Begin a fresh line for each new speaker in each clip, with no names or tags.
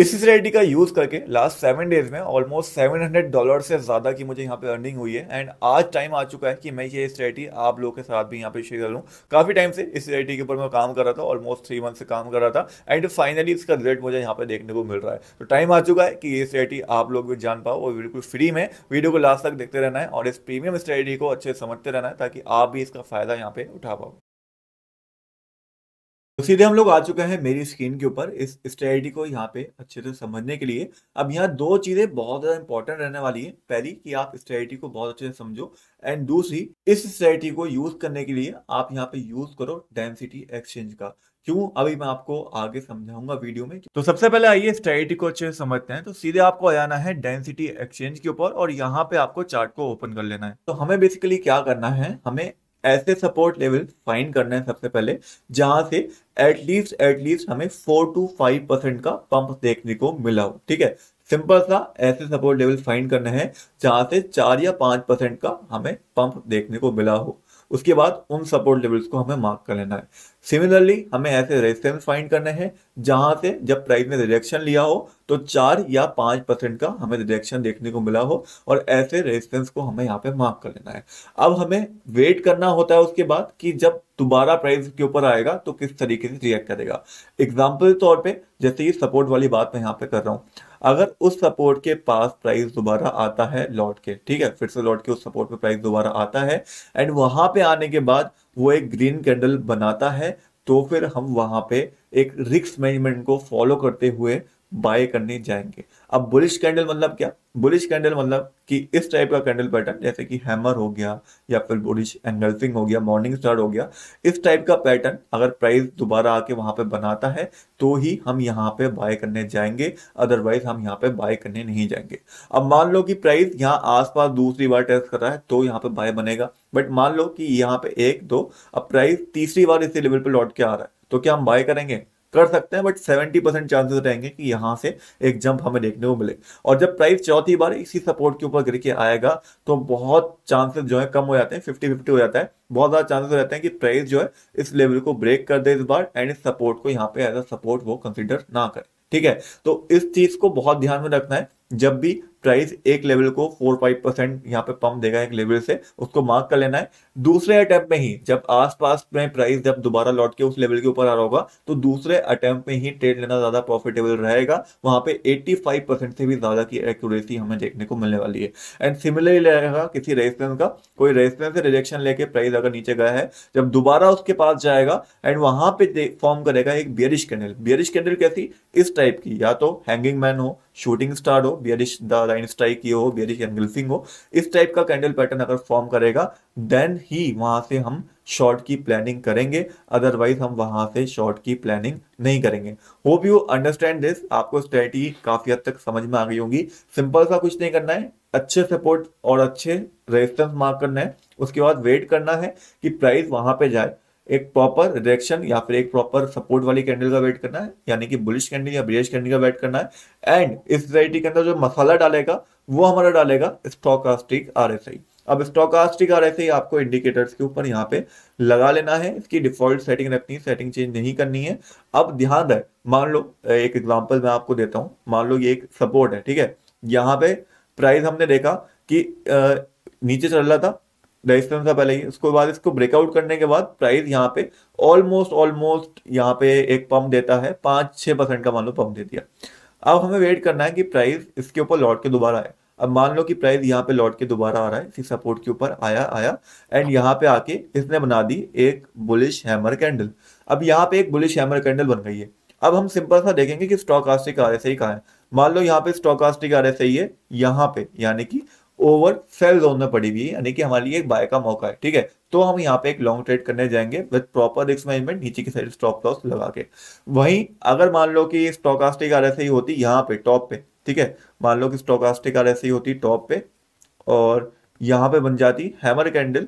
इसी रेडी का यूज़ करके लास्ट सेवन डेज में ऑलमोस्ट सेवन हंड्रेड डॉलर से ज़्यादा की मुझे यहाँ पे अर्निंग हुई है एंड आज टाइम आ चुका है कि मैं ये स्ट्रेटी आप लोगों के साथ भी यहाँ पे शेयर कर काफ़ी टाइम से इस स्ट्रेटी के ऊपर मैं काम कर रहा था ऑलमोस्ट थ्री मंथ से काम कर रहा था एंड फाइनली इसका रिजल्ट मुझे यहाँ पे देखने को मिल रहा है तो टाइम आ चुका है कि ये स्ट्रेटी आप लोग भी जान पाओ और बिल्कुल फ्री में वीडियो को लास्ट तक देखते रहना है और इस प्रीमियम स्ट्रेटी को अच्छे समझते रहना है ताकि आप भी इसका फ़ायदा यहाँ पे उठा पाओ तो सीधे हम लोग आ चुके हैं मेरी स्क्रीन के ऊपर इस स्ट्रेटी को यहाँ पे अच्छे से समझने के लिए अब यहाँ दो चीज़ें बहुत ज़्यादा इंपॉर्टेंट रहने वाली है पहली कि आप स्ट्रेटी को बहुत अच्छे से समझो एंड दूसरी इस स्ट्रेटी को यूज़ करने के लिए आप यहाँ पे यूज़ करो डेंसिटी एक्सचेंज का क्यों अभी मैं आपको आगे समझाऊंगा वीडियो में तो सबसे पहले आइए स्ट्रेटी को अच्छे से समझते हैं तो सीधे आपको आना है डेंसिटी एक्सचेंज के ऊपर और यहाँ पे आपको चार्ट को ओपन कर लेना है तो हमें बेसिकली क्या करना है हमें ऐसे सपोर्ट लेवल फाइंड करना है सबसे पहले जहां से एटलीस्ट एटलीस्ट हमें फोर टू फाइव परसेंट का पंप देखने को मिला हो ठीक है सिंपल सा ऐसे सपोर्ट लेवल फाइंड करना है जहां से चार या पांच परसेंट का हमें पंप देखने को मिला हो उसके बाद उन सपोर्ट लेवल्स को हमें मार्क कर लेना है सिमिलरली हमें ऐसे रेजिस्टेंस फाइंड करने हैं जहां से जब प्राइस ने रिडक्शन लिया हो तो चार या पांच परसेंट का हमें रिडक्शन देखने को मिला हो और ऐसे रेजिस्टेंस को हमें यहाँ पे मार्क कर लेना है अब हमें वेट करना होता है उसके बाद कि जब दोबारा प्राइस के ऊपर आएगा तो किस तरीके से रिएक्ट करेगा एग्जाम्पल तौर पर जैसे ये सपोर्ट वाली बात मैं यहाँ पे कर रहा हूँ अगर उस सपोर्ट के पास प्राइस दोबारा आता है लौट के ठीक है फिर से लौट के उस सपोर्ट पे प्राइस दोबारा आता है एंड वहां पे आने के बाद वो एक ग्रीन कैंडल बनाता है तो फिर हम वहां पे एक रिस्क मैनेजमेंट को फॉलो करते हुए बाय करने जाएंगे अब बुलिश कैंडल मतलब क्या बुलिश कैंडल मतलब कि इस टाइप का कैंडल पैटर्न जैसे कि हैमर हो गया या फिर बुलिश एंगल्फिंग हो गया मॉर्निंग स्टार हो गया इस टाइप का पैटर्न अगर प्राइस दोबारा आके वहां पे बनाता है तो ही हम यहाँ पे बाय करने जाएंगे अदरवाइज हम यहाँ पे बाय करने नहीं जाएंगे अब मान लो कि प्राइस यहाँ आस दूसरी बार टेस्ट कर रहा है तो यहाँ पे बाय बनेगा बट मान लो कि यहाँ पे एक दो अब प्राइस तीसरी बार इसी लेवल पर लौट के आ रहा है तो क्या हम बाय करेंगे कर सकते हैं बट सेवेंटी परसेंट चांसेस रहेंगे कि यहां से एक जंप हमें देखने को मिले और जब प्राइस चौथी बार इसी सपोर्ट के ऊपर गिर के आएगा तो बहुत चांसेस जो है कम हो जाते हैं फिफ्टी फिफ्टी हो जाता है बहुत ज़्यादा चांसेस रहते हैं कि प्राइस जो है इस लेवल को ब्रेक कर दे इस बार एंड इस सपोर्ट को यहाँ पे एज अ सपोर्ट वो कंसिडर ना करें ठीक है तो इस चीज को बहुत ध्यान में रखना है जब भी प्राइस एक लेवल को फोर फाइव परसेंट यहाँ पे पंप देगा एक लेवल से उसको मार्क कर लेना है दूसरे अटैम्प में ही जब आसपास में प्राइस जब दोबारा लौट के उस लेवल के ऊपर आ रहा होगा तो दूसरे अटैम्प में ही ट्रेड लेना ज्यादा प्रॉफिटेबल रहेगा वहां पे 85 परसेंट से भी ज्यादा की एक्यूरेसी हमें देखने को मिलने वाली है एंड सिमिलरली रहेगा किसी रेजिस्टेंस का कोई रेजिस्टेंस रिजेक्शन लेके प्राइस अगर नीचे गया है जब दोबारा उसके पास जाएगा एंड वहां पे फॉर्म करेगा एक बियरिश कैंडल बियरिश कैंडल कैसी इस टाइप की या तो हैंगिंग मैन हो शूटिंग स्टार हो बियरिश द लाइन स्ट्राइक ये हो बेरिश एंगल्फिंग हो इस टाइप का कैंडल पैटर्न अगर फॉर्म करेगा देन ही वहां से हम शॉर्ट की प्लानिंग करेंगे अदरवाइज हम वहां से शॉर्ट की प्लानिंग नहीं करेंगे होप यू अंडरस्टैंड दिस आपको स्ट्रेटी काफी हद तक समझ में आ गई होगी सिंपल सा कुछ नहीं करना है अच्छे सपोर्ट और अच्छे रेजिस्टेंस मार्क करना है उसके बाद वेट करना है कि प्राइस वहां पे जाए एक प्रॉपर रिएक्शन या फिर एक प्रॉपर सपोर्ट वाली कैंडल का वेट करना है यानी कि बुलिश कैंडल या ब्रिज कैंडल का वेट करना है एंड इस वेराइटी के अंदर जो मसाला डालेगा वो हमारा डालेगा स्टॉकास्टिक आई अब स्टॉकास्टिक आई आपको इंडिकेटर्स के ऊपर यहाँ पे लगा लेना है इसकी डिफॉल्ट सेटिंग रखनी है सेटिंग चेंज नहीं करनी है अब ध्यान रहे मान लो एक एग्जाम्पल मैं आपको देता हूँ मान लो ये एक सपोर्ट है ठीक है यहाँ पे प्राइस हमने देखा कि नीचे चल रहा था रेजिस्टेंस था पहले ही उसके बाद इसको ब्रेकआउट करने के बाद प्राइस यहाँ पे ऑलमोस्ट ऑलमोस्ट यहाँ पे एक पंप देता है पाँच छः परसेंट का मान लो पम्प दे दिया अब हमें वेट करना है कि प्राइस इसके ऊपर लौट के दोबारा आए अब मान लो कि प्राइस यहाँ पे लौट के दोबारा आ रहा है इसी सपोर्ट के ऊपर आया आया एंड यहाँ पे आके इसने बना दी एक बुलिश हैमर कैंडल अब यहाँ पे एक बुलिश हैमर कैंडल बन गई है अब हम सिंपल सा देखेंगे कि stochastic R S I कहाँ है मान लो यहाँ पे stochastic R S I है यहाँ पे यानी कि ओवर सेल जोन में पड़ी हुई है यानी कि हमारे लिए एक बाय का मौका है ठीक है तो हम यहाँ पे एक लॉन्ग ट्रेड करने जाएंगे विद प्रॉपर रिस्क मैनेजमेंट नीचे की साइड स्टॉप लॉस लगा के वहीं अगर मान लो कि स्टॉकास्टिक आर ही होती यहाँ पे टॉप पे ठीक है मान लो कि स्टॉकास्टिक आर ही होती टॉप पे और यहाँ पे बन जाती हैमर कैंडल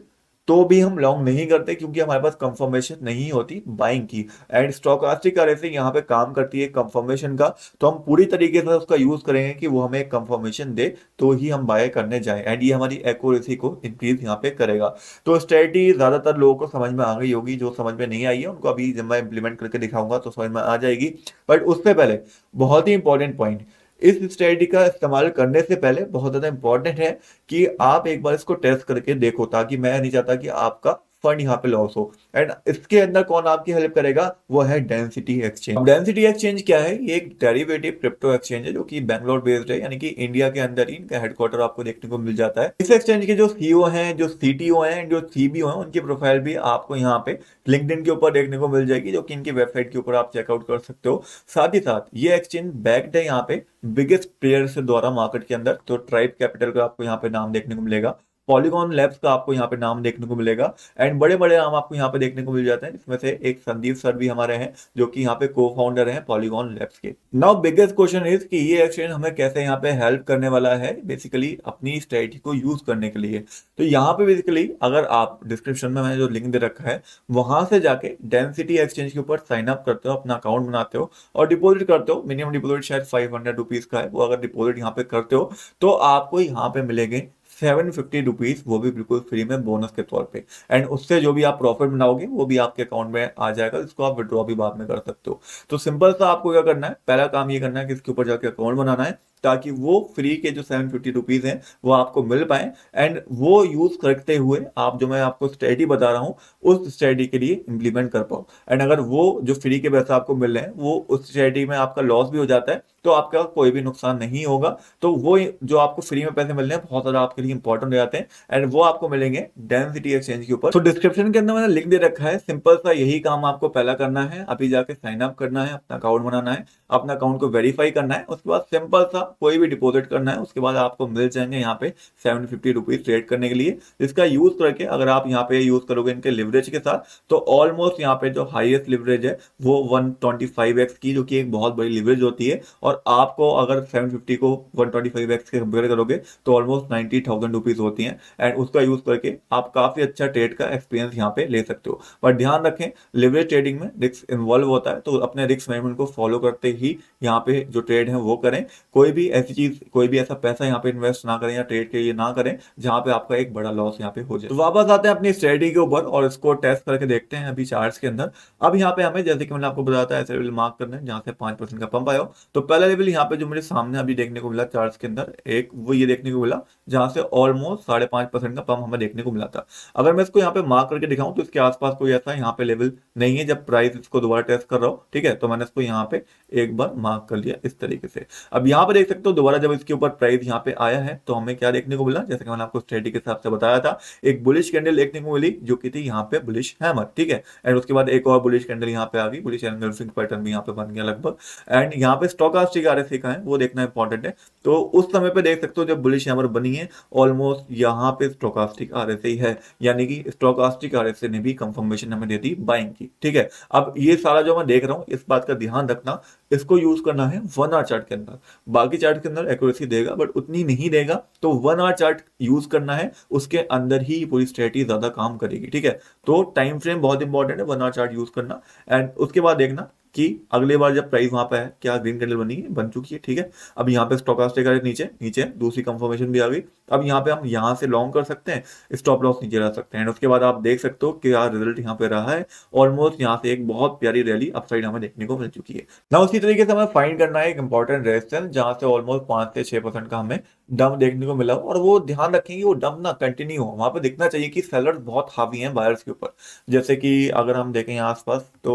तो भी हम लॉन्ग नहीं करते क्योंकि हमारे पास कंफर्मेशन नहीं होती बाइंग की एंड स्टॉक अरेसिंग यहाँ पे काम करती है कंफर्मेशन का तो हम पूरी तरीके से उसका यूज करेंगे कि वो हमें कंफर्मेशन दे तो ही हम बाय करने जाए एंड ये हमारी एक्यूरेसी को इंक्रीज यहाँ पे करेगा तो स्ट्रेटी ज्यादातर लोगों को समझ में आ गई होगी जो समझ में नहीं आई है उनको अभी जब मैं इंप्लीमेंट करके दिखाऊंगा तो समझ में आ जाएगी बट उससे पहले बहुत ही इंपॉर्टेंट पॉइंट इस स्ट्रेटी का इस्तेमाल करने से पहले बहुत ज़्यादा इंपॉर्टेंट है कि आप एक बार इसको टेस्ट करके देखो ताकि मैं नहीं चाहता कि आपका फंड यहाँ पे लॉस हो एंड इसके अंदर कौन आपकी हेल्प करेगा वो है डेंसिटी एक्सचेंज डेंसिटी एक्सचेंज क्या है ये एक डेरिवेटिव क्रिप्टो एक्सचेंज है जो कि बैंगलोर बेस्ड है यानी कि इंडिया के अंदर ही इनका हेडक्वार्टर आपको देखने को मिल जाता है इस एक्सचेंज के जो सीओ e हैं जो सीटीओ हैं जो सीबीओ हैं उनकी प्रोफाइल भी आपको यहाँ पे लिंकड के ऊपर देखने को मिल जाएगी जो कि इनकी वेबसाइट के ऊपर आप चेकआउट कर सकते हो साथ ही साथ ये एक्सचेंज बैक्ड है यहाँ पे बिगेस्ट प्लेयर्स द्वारा मार्केट के अंदर तो ट्राइब कैपिटल का आपको यहाँ पे नाम देखने को मिलेगा पॉलीगॉन लैब्स का आपको यहाँ पे नाम देखने को मिलेगा एंड बड़े बड़े नाम आपको यहाँ पे देखने को मिल जाते हैं जिसमें से एक संदीप सर भी हमारे हैं जो कि यहाँ पे को फाउंडर है पॉलीगॉन लैब्स के नाउ बिगेस्ट क्वेश्चन इज कि ये एक्सचेंज हमें कैसे यहाँ पे हेल्प करने वाला है बेसिकली अपनी स्ट्रेटी को यूज करने के लिए तो यहाँ पे बेसिकली अगर आप डिस्क्रिप्शन में मैंने जो लिंक दे रखा है वहां से जाके डेंसिटी एक्सचेंज के ऊपर साइन अप करते हो अपना अकाउंट बनाते हो और डिपोजिट करते हो मिनिमम डिपोजिट शायद फाइव हंड्रेड रुपीज का है वो अगर डिपोजिट यहाँ पे करते हो तो आपको यहाँ पे मिलेंगे सेवन फिफ्टी रुपीज़ वो भी बिल्कुल फ्री में बोनस के तौर पे एंड उससे जो भी आप प्रॉफिट बनाओगे वो भी आपके अकाउंट में आ जाएगा इसको आप विड्रॉ भी बाद में कर सकते हो तो सिंपल सा आपको क्या करना है पहला काम ये करना है कि इसके ऊपर जाके अकाउंट बनाना है ताकि वो फ्री के जो सेवन फिफ्टी रुपीज़ हैं वो आपको मिल पाए एंड वो यूज़ करते हुए आप जो मैं आपको स्ट्रेटी बता रहा हूँ उस स्ट्रेटी के लिए इम्प्लीमेंट कर पाओ एंड अगर वो जो फ्री के पैसे आपको मिल रहे हैं वो उस स्ट्रेटी में आपका लॉस भी हो जाता है तो आपका कोई भी नुकसान नहीं होगा तो वो जो आपको फ्री में पैसे मिल रहे हैं बहुत ज़्यादा आपके लिए इंपॉर्टेंट हो जाते हैं एंड वो आपको मिलेंगे डेंसिटी एक्सचेंज के ऊपर तो डिस्क्रिप्शन के अंदर मैंने लिख दे रखा है सिंपल सा यही काम आपको पहला करना है अभी जाके साइन अप करना है अपना अकाउंट बनाना है अपना अकाउंट को वेरीफाई करना है उसके बाद सिंपल सा आप कोई भी डिपॉजिट करना है उसके बाद आपको मिल जाएंगे यहाँ पे सेवन फिफ्टी रुपीज ट्रेड करने के लिए इसका यूज करके अगर आप यहाँ पे यूज करोगे इनके लिवरेज के साथ तो ऑलमोस्ट यहाँ पे जो हाइएस्ट लिवरेज है वो वन की जो की एक बहुत बड़ी लिवरेज होती है और आपको अगर सेवन को वन के कंपेयर करोगे तो ऑलमोस्ट नाइनटी थाउजेंड होती है एंड उसका यूज करके आप काफी अच्छा ट्रेड का एक्सपीरियंस यहाँ पे ले सकते हो बट ध्यान रखें लिवरेज ट्रेडिंग में रिस्क इन्वॉल्व होता है तो अपने रिस्क मैनेजमेंट को फॉलो करते ही यहाँ पे जो ट्रेड है वो करें कोई भी ऐसी चीज कोई भी ऐसा पैसा यहाँ पे इन्वेस्ट ना करें या ट्रेड के लिए ना करें जहाँ पे आपका एक बड़ा लॉस यहाँ पे हो जाए तो वापस आते हैं अपनी स्ट्रेटी के ऊपर और इसको टेस्ट करके देखते हैं अभी चार्ज के अंदर अब यहाँ पे हमें जैसे कि मैंने आपको बताया था ऐसे लेवल मार्क करने है जहाँ से पांच परसेंट का पंप आया तो पहला लेवल यहाँ पे जो मुझे सामने अभी देखने को मिला चार्ज के अंदर एक वो ये देखने को मिला जहाँ से ऑलमोस्ट साढ़े पांच परसेंट का पंप हमें देखने को मिला था अगर मैं इसको यहाँ पे मार्क करके दिखाऊं तो इसके आसपास कोई ऐसा यहाँ पे लेवल नहीं है जब प्राइस इसको दोबारा टेस्ट कर रहा हूँ ठीक है तो मैंने इसको यहाँ पे एक बार मार्क कर लिया इस तरीके से अब यहाँ पर देख सकते हो दोबारा जब इसके ऊपर प्राइस यहाँ पे आया है तो हमें क्या देखने को मिला जैसे कि मैंने आपको स्ट्रेटी के हिसाब से बताया था एक बुलिश कैंडल देखने को मिली जो कि थी यहाँ पे बुलिश हैमर ठीक है एंड उसके बाद एक और बुलिश कैंडल यहाँ पे आ गई बुलिश एंगल पैटर्न भी यहाँ पे बन गया लगभग एंड यहाँ पे स्टॉक स्टॉकास्टिक आर का है वो देखना इंपॉर्टेंट है तो उस समय पर देख सकते हो जब बुलिश हैमर बनी है ऑलमोस्ट यहाँ पे स्टॉकास्टिक आर है यानी कि स्टॉकास्टिक आर ने भी कंफर्मेशन हमें दे दी बाइंग की ठीक है अब ये सारा जो मैं देख रहा हूँ इस बात का ध्यान रखना इसको यूज करना है वन आर चार्ट के अंदर बाकी आपके चार्ट के अंदर एक्यूरेसी देगा बट उतनी नहीं देगा तो वन आवर चार्ट यूज करना है उसके अंदर ही पूरी स्ट्रेटी ज्यादा काम करेगी ठीक है तो टाइम फ्रेम बहुत इंपॉर्टेंट है वन आवर चार्ट यूज करना एंड उसके बाद देखना कि अगले बार जब प्राइस वहां पर है क्या ग्रीन कैंडल बनी है बन चुकी है ठीक है अब यहाँ पे लॉस रेट नीचे नीचे दूसरी कंफर्मेशन भी आ गई अब यहाँ पे हम यहाँ से लॉन्ग कर सकते हैं स्टॉप लॉस नीचे रह सकते हैं उसके बाद आप देख सकते हो कि यार रिजल्ट यहाँ पे रहा है ऑलमोस्ट यहाँ से एक बहुत प्यारी रैली अपसाइड हमें देखने को मिल चुकी है ना उसी तरीके से हमें फाइंड करना है एक इंपॉर्टेंट रेजिस्टेंस जहाँ से ऑलमोस्ट पांच से छह का हमें डम देखने को मिला और वो ध्यान रखें कि वो डम ना कंटिन्यू हो वहां पर देखना चाहिए कि सेलर्स बहुत हावी हैं बायर्स के ऊपर जैसे कि अगर हम देखें यहाँ आसपास तो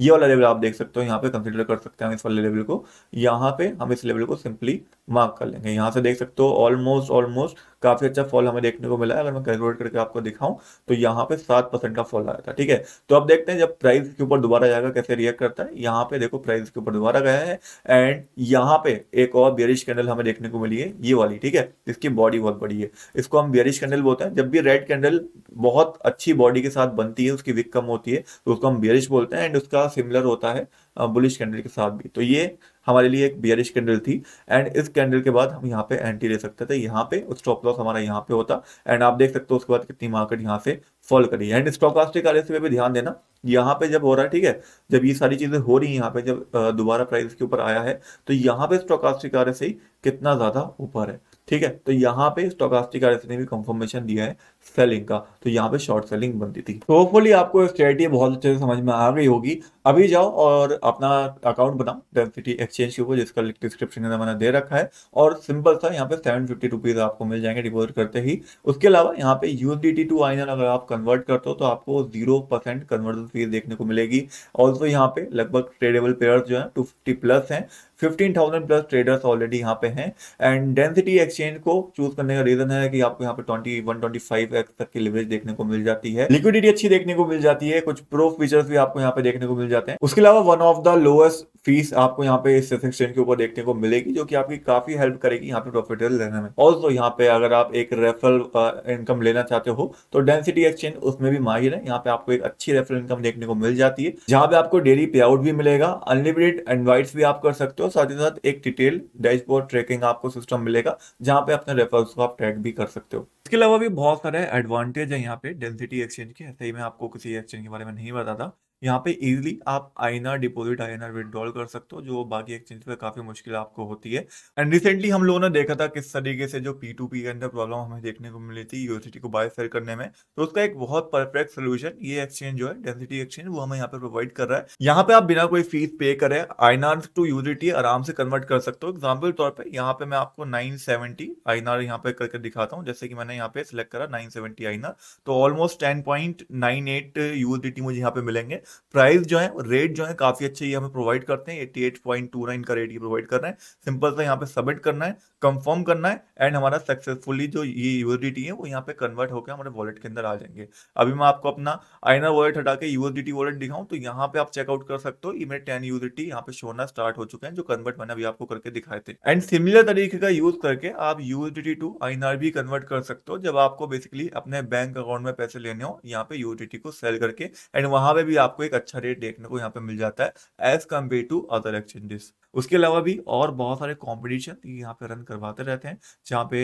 ये वाला लेवल आप देख सकते हो यहाँ पे कंसिडर कर सकते हैं इस वाले लेवल को यहाँ पे हम इस लेवल को सिंपली मार्क कर लेंगे यहाँ से देख सकते हो ऑलमोस्ट ऑलमोस्ट काफी अच्छा फॉल हमें देखने को मिला है अगर मैं कैलकुलेट करके आपको दिखाऊं तो यहाँ पे सात परसेंट का फॉल आया था ठीक है तो अब देखते हैं जब प्राइस के ऊपर दोबारा जाएगा कैसे रिएक्ट करता है यहाँ पे देखो प्राइस के ऊपर दोबारा गया है एंड यहाँ पे एक और बियरिश कैंडल हमें देखने को मिली है ये वाली ठीक है इसकी बॉडी बहुत बड़ी है इसको हम बियरिश कैंडल बोलते हैं जब भी रेड कैंडल बहुत अच्छी बॉडी के साथ बनती है उसकी विक कम होती है तो उसको हम बियरिश बोलते हैं एंड उसका सिमिलर होता है बुलिश कैंडल के साथ भी तो ये हमारे लिए एक बियरिश कैंडल थी एंड इस कैंडल के बाद हम यहाँ पे एंटी ले सकते थे यहाँ पे स्टॉप लॉस हमारा यहाँ पे होता एंड आप देख सकते हो उसके बाद कितनी मार्केट यहाँ से फॉल करी एंड स्टॉकास्टिक पे भी ध्यान देना यहाँ पे जब हो रहा है ठीक है जब ये सारी चीजें हो रही है यहाँ पे जब दोबारा प्राइस के ऊपर आया है तो यहाँ पे स्टॉकास्टिक से कितना ज्यादा ऊपर है ठीक है तो यहाँ पे स्टॉकास्टिक ने भी कंफर्मेशन दिया है सेलिंग का तो यहाँ पे शॉर्ट सेलिंग बनती थी तो होपफुली आपको स्ट्रेटी बहुत अच्छे से समझ में आ गई होगी अभी जाओ और अपना अकाउंट बनाओ डेंसिटी एक्सचेंज के ऊपर जिसका लिंक डिस्क्रिप्शन में मैंने दे रखा है और सिंपल सा यहाँ पे सेवन फिफ्टी रुपीज आपको मिल जाएंगे डिपोजिट करते ही उसके अलावा यहाँ पे टी टू आइनर अगर आप कन्वर्ट करते हो तो आपको जीरो परसेंट कन्वर्जन फीस देखने को मिलेगी ऑल्सो यहाँ पे लगभग ट्रेडेबल पेयर जो है टू फिफ्टी प्लस है fifteen thousand plus traders already यहाँ पे हैं एंड डेंसिटी एक्सचेंज को चूज करने का रीजन है कि आपको यहाँ पे twenty one twenty five x तक की लिवरेज देखने को मिल जाती है लिक्विडिटी अच्छी देखने को मिल जाती है कुछ प्रूफ फीचर्स भी आपको यहाँ पे देखने को मिल जाते हैं उसके अलावा one of the lowest fees आपको यहाँ पे इस एक्सचेंज के ऊपर देखने को मिलेगी जो कि आपकी काफी हेल्प करेगी यहाँ पे प्रॉफिटेबल रहने में और तो यहाँ पे अगर आप एक रेफरल इनकम uh, लेना चाहते हो तो डेंसिटी एक्सचेंज उसमें भी माहिर है यहाँ पे आपको एक अच्छी रेफरल इनकम देखने को मिल जाती है जहाँ पे आपको डेली पे आउट भी मिलेगा अनलिमिटेड इन्वाइट्स भी आप कर सकते हो साथ ही साथ एक डिटेल डैशबोर्ड ट्रैकिंग आपको सिस्टम मिलेगा जहाँ पे अपने रेफरल्स को आप ट्रैक भी कर सकते हो इसके अलावा भी बहुत सारे एडवांटेज है यहाँ पे डेंसिटी एक्सचेंज के सही में आपको किसी एक्सचेंज के बारे में नहीं बताता यहाँ पे इजिली आप I N R deposit I N R withdrawal कर सकते हो जो बाकी एक्सचेंज पे काफी मुश्किल आपको होती है एंड रिसेंटली हम लोगों ने देखा था किस तरीके से जो पी टू पी के अंदर प्रॉब्लम हमें देखने को मिली थी यूनिवर्सिटी को बाय सेल करने में तो उसका एक बहुत परफेक्ट सोल्यूशन ये एक्सचेंज जो है डेंसिटी एक्सचेंज वो हमें यहाँ पे प्रोवाइड कर रहा है यहाँ पे आप बिना कोई फीस पे करे I N R to unity आराम से कन्वर्ट कर सकते हो एग्जाम्पल तौर पर यहाँ पे मैं आपको nine seventy I N R यहाँ पे करके दिखाता हूँ जैसे कि मैंने यहाँ पे सिलेक्ट करा nine seventy I N R तो almost ten point nine eight unity मुझे यहाँ पे मिलेंगे प्राइस जो है रेट जो है काफ़ी अच्छे ये हमें प्रोवाइड करते हैं eighty eight point two nine का रेट ये प्रोवाइड कर रहे हैं सिंपल सा यहाँ पे सबमिट करना है कंफर्म करना है एंड हमारा सक्सेसफुली जो ये यूएसडीटी है वो यहाँ पे कन्वर्ट होकर हमारे वॉलेट के अंदर आ जाएंगे अभी मैं आपको अपना आइनर वॉलेट हटा के यूएसडीटी वॉलेट दिखाऊँ तो यहाँ पे आप चेकआउट कर सकते हो ये मेरे टेन यूएसडीटी यहाँ पे शोना स्टार्ट हो चुके हैं जो कन्वर्ट मैंने अभी आपको करके दिखाए थे एंड सिमिलर तरीके का यूज करके आप यूएसडीटी टू आइनर भी कन्वर्ट कर सकते हो जब आपको बेसिकली अपने बैंक अकाउंट में पैसे लेने हो यहाँ पे यूएसडीटी को सेल करके एंड वहां पर भी आपको आपको एक अच्छा रेट देखने को यहाँ पे मिल जाता है as compare to other exchanges उसके अलावा भी और बहुत सारे कॉम्पिटिशन यहाँ पे रन करवाते रहते हैं जहाँ पे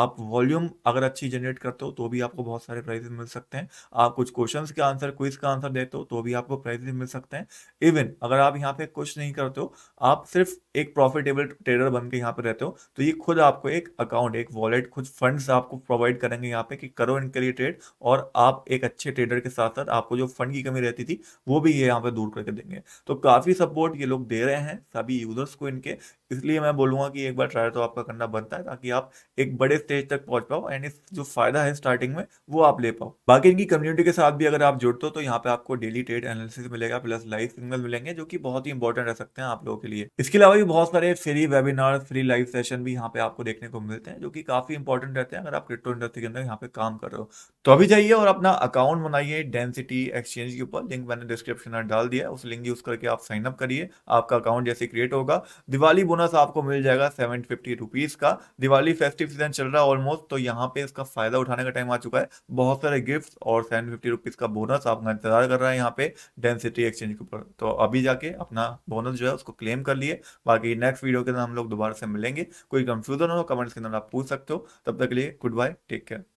आप वॉल्यूम अगर अच्छी जनरेट करते हो तो भी आपको बहुत सारे प्राइजेस मिल सकते हैं आप कुछ क्वेश्चन के आंसर क्विज का आंसर देते हो तो भी आपको प्राइजेस मिल सकते हैं इवन अगर आप यहाँ पे कुछ नहीं करते हो आप सिर्फ एक प्रॉफिटेबल ट्रेडर बन के यहाँ पे रहते हो तो ये खुद आपको एक अकाउंट एक वॉलेट खुद फंड आपको प्रोवाइड करेंगे यहाँ पे कि करो इनके लिए ट्रेड और आप एक अच्छे ट्रेडर के साथ साथ आपको जो फंड की कमी रहती थी वो भी ये यहाँ पे दूर करके देंगे तो काफ़ी सपोर्ट ये लोग दे रहे हैं सभी यूजर्स को इनके इसलिए मैं बोलूँगा कि एक बार ट्राई तो आपका करना बनता है ताकि आप एक बड़े स्टेज तक पहुंच पाओ एंड इस जो फायदा है स्टार्टिंग में वो आप ले पाओ बाकी इनकी कम्युनिटी के साथ भी अगर आप जुड़ते हो तो यहाँ पे आपको डेली ट्रेड एनालिसिस मिलेगा प्लस लाइव सिग्नल मिलेंगे जो कि बहुत ही इंपॉर्टेंट रह सकते हैं आप लोगों के लिए इसके अलावा भी बहुत सारे free webinar free live session भी यहाँ पे आपको देखने को मिलते हैं जो कि काफी इंपॉर्टेंट रहते हैं अगर आप क्रिप्टो इंडस्ट्री के अंदर यहाँ पे काम कर रहे हो तो अभी जाइए और अपना अकाउंट बनाइए डेंसिटी एक्सचेंज के ऊपर लिंक मैंने डिस्क्रिप्शन में डाल दिया उस लिंक यूज करके आप साइन अप करिए आपका अकाउंट जैसे क्रिएट होगा दिवाली बोनस बोनस आपको मिल जाएगा सेवन फिफ्टी रुपीज का दिवाली फेस्टिव सीजन चल रहा है ऑलमोस्ट तो यहाँ पे इसका फायदा उठाने का टाइम आ चुका है बहुत सारे गिफ्ट और सेवन फिफ्टी रुपीज का बोनस आपका इंतजार कर रहा है यहाँ पे डेंसिटी एक्सचेंज के ऊपर तो अभी जाके अपना बोनस जो है उसको क्लेम कर लिए बाकी नेक्स्ट वीडियो के अंदर हम लोग दोबारा से मिलेंगे कोई कंफ्यूजन हो कमेंट्स तो के अंदर आप पूछ सकते हो तब तक के लिए गुड बाय टेक केयर